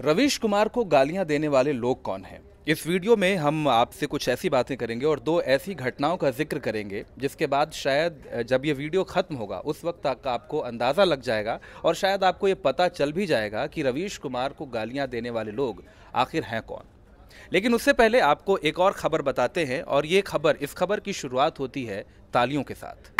रवीश कुमार को गालियां देने वाले लोग कौन हैं इस वीडियो में हम आपसे कुछ ऐसी बातें करेंगे और दो ऐसी घटनाओं का जिक्र करेंगे जिसके बाद शायद जब ये वीडियो ख़त्म होगा उस वक्त तक आपको अंदाज़ा लग जाएगा और शायद आपको ये पता चल भी जाएगा कि रवीश कुमार को गालियां देने वाले लोग आखिर हैं कौन लेकिन उससे पहले आपको एक और खबर बताते हैं और ये खबर इस खबर की शुरुआत होती है तालियों के साथ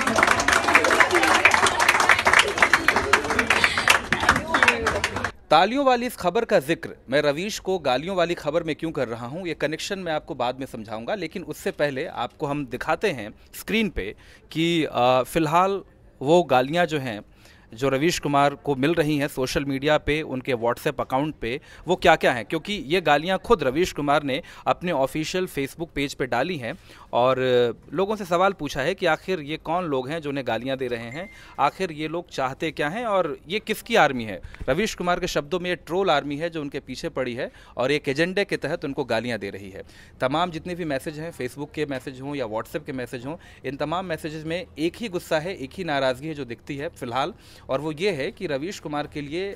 तालियों वाली इस खबर का जिक्र मैं रवीश को गालियों वाली खबर में क्यों कर रहा हूं ये कनेक्शन मैं आपको बाद में समझाऊंगा लेकिन उससे पहले आपको हम दिखाते हैं स्क्रीन पे कि फ़िलहाल वो गालियां जो हैं जो रवीश कुमार को मिल रही हैं सोशल मीडिया पे उनके व्हाट्सएप अकाउंट पे वो क्या क्या हैं क्योंकि ये गालियां खुद रवीश कुमार ने अपने ऑफिशियल फेसबुक पेज पे डाली हैं और लोगों से सवाल पूछा है कि आखिर ये कौन लोग हैं जो उन्हें गालियां दे रहे हैं आखिर ये लोग चाहते क्या हैं और ये किसकी आर्मी है रवीश कुमार के शब्दों में ये ट्रोल आर्मी है जो उनके पीछे पड़ी है और एक एजेंडे के तहत उनको गालियाँ दे रही है तमाम जितने भी मैसेज हैं फेसबुक के मैसेज हों या व्हाट्सएप के मैसेज हों इन तमाम मैसेज में एक ही गुस्सा है एक ही नाराज़गी है जो दिखती है फिलहाल और वो ये है कि रवीश कुमार के लिए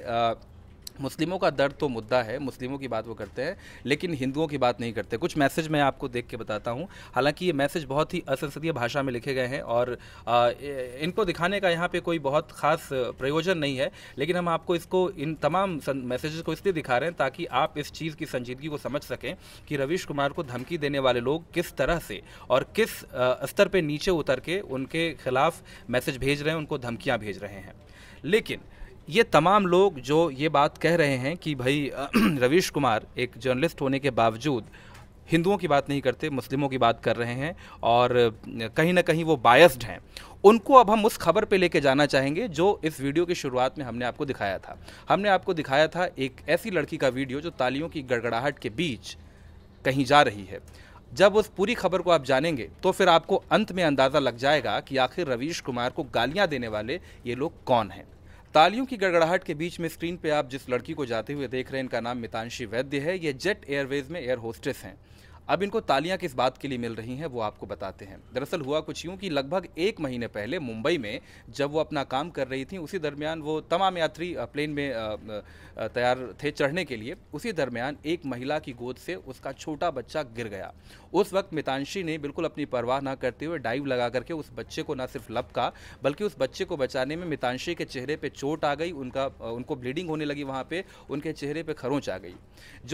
मुस्लिमों का दर्द तो मुद्दा है मुस्लिमों की बात वो करते हैं लेकिन हिंदुओं की बात नहीं करते कुछ मैसेज मैं आपको देख के बताता हूँ हालांकि ये मैसेज बहुत ही असंसदीय भाषा में लिखे गए हैं और आ, इनको दिखाने का यहाँ पे कोई बहुत खास प्रयोजन नहीं है लेकिन हम आपको इसको इन तमाम मैसेजेस को इसलिए दिखा रहे हैं ताकि आप इस चीज़ की संजीदगी को समझ सकें कि रवीश कुमार को धमकी देने वाले लोग किस तरह से और किस स्तर पर नीचे उतर के उनके खिलाफ मैसेज भेज रहे हैं उनको धमकियाँ भेज रहे हैं लेकिन ये तमाम लोग जो ये बात कह रहे हैं कि भाई रवीश कुमार एक जर्नलिस्ट होने के बावजूद हिंदुओं की बात नहीं करते मुस्लिमों की बात कर रहे हैं और कहीं ना कहीं वो बायस्ड हैं उनको अब हम उस खबर पे लेके जाना चाहेंगे जो इस वीडियो की शुरुआत में हमने आपको दिखाया था हमने आपको दिखाया था एक ऐसी लड़की का वीडियो जो तालियों की गड़गड़ाहट के बीच कहीं जा रही है जब उस पूरी खबर को आप जानेंगे तो फिर आपको अंत में अंदाज़ा लग जाएगा कि आखिर रवीश कुमार को गालियाँ देने वाले ये लोग कौन हैं तालियों की गड़गड़ाहट के बीच में स्क्रीन पे आप जिस लड़की को जाते हुए देख रहे हैं इनका नाम मितानशी वैद्य है ये जेट एयरवेज में एयर होस्टेस हैं अब इनको तालियां किस बात के लिए मिल रही हैं वो आपको बताते हैं दरअसल हुआ कुछ यूं कि लगभग एक महीने पहले मुंबई में जब वो अपना काम कर रही थी उसी दरमियान वो तमाम यात्री प्लेन में तैयार थे चढ़ने के लिए उसी दरमियान एक महिला की गोद से उसका छोटा बच्चा गिर गया उस वक्त मितानशी ने बिल्कुल अपनी परवाह ना करते हुए डाइव लगा करके उस बच्चे को ना सिर्फ लपका बल्कि उस बच्चे को बचाने में मितानशी के चेहरे पर चोट आ गई उनका उनको ब्लीडिंग होने लगी वहाँ पर उनके चेहरे पर खरोंच आ गई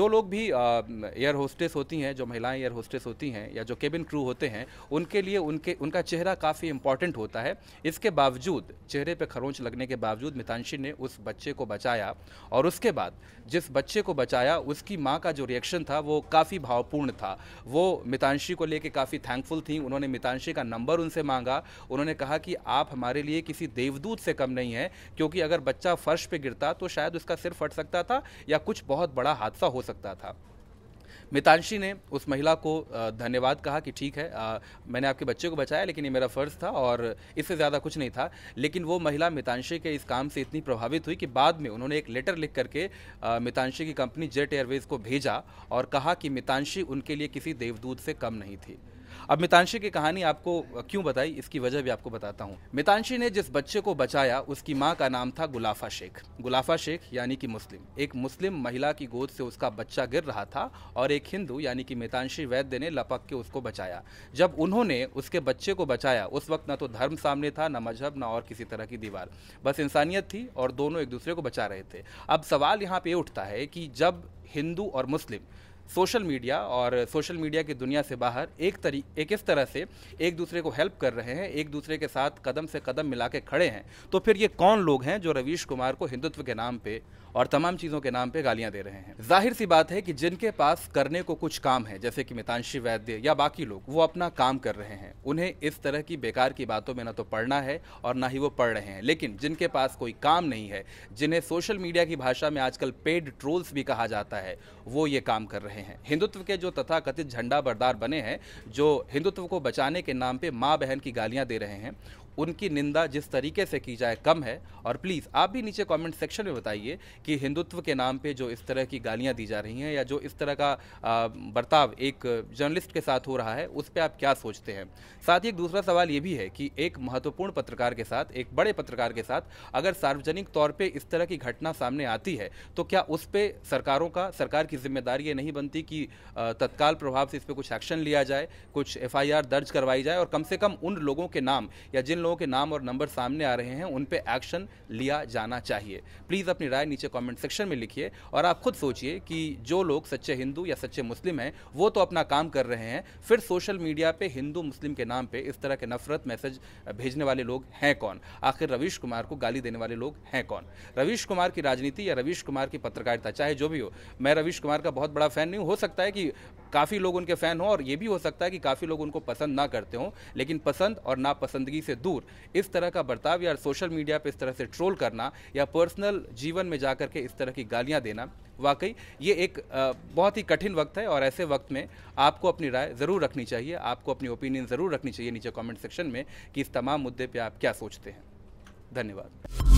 जो लोग भी एयर होस्टेस होती हैं जो महिला महिलाएं एयर होस्टेस होती हैं या जो केबिन क्रू होते हैं उनके लिए उनके उनका चेहरा काफ़ी इंपॉर्टेंट होता है इसके बावजूद चेहरे पर खरोंच लगने के बावजूद मितानशी ने उस बच्चे को बचाया और उसके बाद जिस बच्चे को बचाया उसकी माँ का जो रिएक्शन था वो काफ़ी भावपूर्ण था वो मितानशी को लेकर काफ़ी थैंकफुल थी उन्होंने मितानशी का नंबर उनसे मांगा उन्होंने कहा कि आप हमारे लिए किसी देवदूत से कम नहीं है क्योंकि अगर बच्चा फर्श पर गिरता तो शायद उसका सिर फट सकता था या कुछ बहुत बड़ा हादसा हो सकता था मितांशी ने उस महिला को धन्यवाद कहा कि ठीक है आ, मैंने आपके बच्चे को बचाया लेकिन ये मेरा फ़र्ज़ था और इससे ज़्यादा कुछ नहीं था लेकिन वो महिला मितांशी के इस काम से इतनी प्रभावित हुई कि बाद में उन्होंने एक लेटर लिख करके मितांशी की कंपनी जेट एयरवेज़ को भेजा और कहा कि मितांशी उनके लिए किसी देवदूत से कम नहीं थी अब मितानशी की कहानी आपको क्यों बताई इसकी वजह भी आपको बताता हूँ मितानशी ने जिस बच्चे को बचाया उसकी माँ का नाम था गुलाफा शेख गुलाफा शेख यानी कि मुस्लिम एक मुस्लिम महिला की गोद से उसका बच्चा गिर रहा था और एक हिंदू यानी कि मितानशी वैद्य ने लपक के उसको बचाया जब उन्होंने उसके बच्चे को बचाया उस वक्त न तो धर्म सामने था न मजहब न और किसी तरह की दीवार बस इंसानियत थी और दोनों एक दूसरे को बचा रहे थे अब सवाल यहाँ पे उठता है कि जब हिंदू और मुस्लिम सोशल मीडिया और सोशल मीडिया की दुनिया से बाहर एक तरी एक इस तरह से एक दूसरे को हेल्प कर रहे हैं एक दूसरे के साथ कदम से कदम मिला के खड़े हैं तो फिर ये कौन लोग हैं जो रवीश कुमार को हिंदुत्व के नाम पे और तमाम चीज़ों के नाम पे गालियां दे रहे हैं जाहिर सी बात है कि जिनके पास करने को कुछ काम है जैसे कि मितानशी वैद्य या बाकी लोग वो अपना काम कर रहे हैं उन्हें इस तरह की बेकार की बातों में ना तो पढ़ना है और ना ही वो पढ़ रहे हैं लेकिन जिनके पास कोई काम नहीं है जिन्हें सोशल मीडिया की भाषा में आजकल पेड ट्रोल्स भी कहा जाता है है वो ये काम कर रहे हैं हिंदुत्व के जो तथाकथित झंडा बरदार बने हैं जो हिंदुत्व को बचाने के नाम पे माँ बहन की गालियाँ दे रहे हैं उनकी निंदा जिस तरीके से की जाए कम है और प्लीज़ आप भी नीचे कमेंट सेक्शन में बताइए कि हिंदुत्व के नाम पे जो इस तरह की गालियां दी जा रही हैं या जो इस तरह का बर्ताव एक जर्नलिस्ट के साथ हो रहा है उस पर आप क्या सोचते हैं साथ ही एक दूसरा सवाल ये भी है कि एक महत्वपूर्ण पत्रकार के साथ एक बड़े पत्रकार के साथ अगर सार्वजनिक तौर पर इस तरह की घटना सामने आती है तो क्या उस पर सरकारों का सरकार की जिम्मेदारी ये नहीं बनती कि तत्काल प्रभाव से इस पर कुछ एक्शन लिया जाए कुछ एफ दर्ज करवाई जाए और कम से कम उन लोगों के नाम या जिन लोगों के नाम और नंबर सामने आ रहे हैं उन पर एक्शन लिया जाना चाहिए प्लीज़ अपनी राय नीचे कॉमेंट सेक्शन में लिखिए और आप खुद सोचिए कि जो लोग सच्चे हिंदू या सच्चे मुस्लिम हैं वो तो अपना काम कर रहे हैं फिर सोशल मीडिया पर हिंदू मुस्लिम के नाम पर इस तरह के नफरत मैसेज भेजने वाले लोग हैं कौन आखिर रवीश कुमार को गाली देने वाले लोग हैं कौन रवीश कुमार की राजनीति या रवीश कुमार की पत्रकारिता चाहे जो भी हो मैं रवीश कुमार का बहुत बड़ा फैन नहीं हो सकता है कि काफ़ी लोग उनके फ़ैन हो और ये भी हो सकता है कि काफ़ी लोग उनको पसंद ना करते हों लेकिन पसंद और नापसंदगी से दूर जरूर इस तरह का बर्ताव या सोशल मीडिया पर इस तरह से ट्रोल करना या पर्सनल जीवन में जा के इस तरह की गालियाँ देना वाकई ये एक बहुत ही कठिन वक्त है और ऐसे वक्त में आपको अपनी राय ज़रूर रखनी चाहिए आपको अपनी ओपिनियन ज़रूर रखनी चाहिए नीचे कमेंट सेक्शन में कि इस तमाम मुद्दे पे आप क्या सोचते हैं धन्यवाद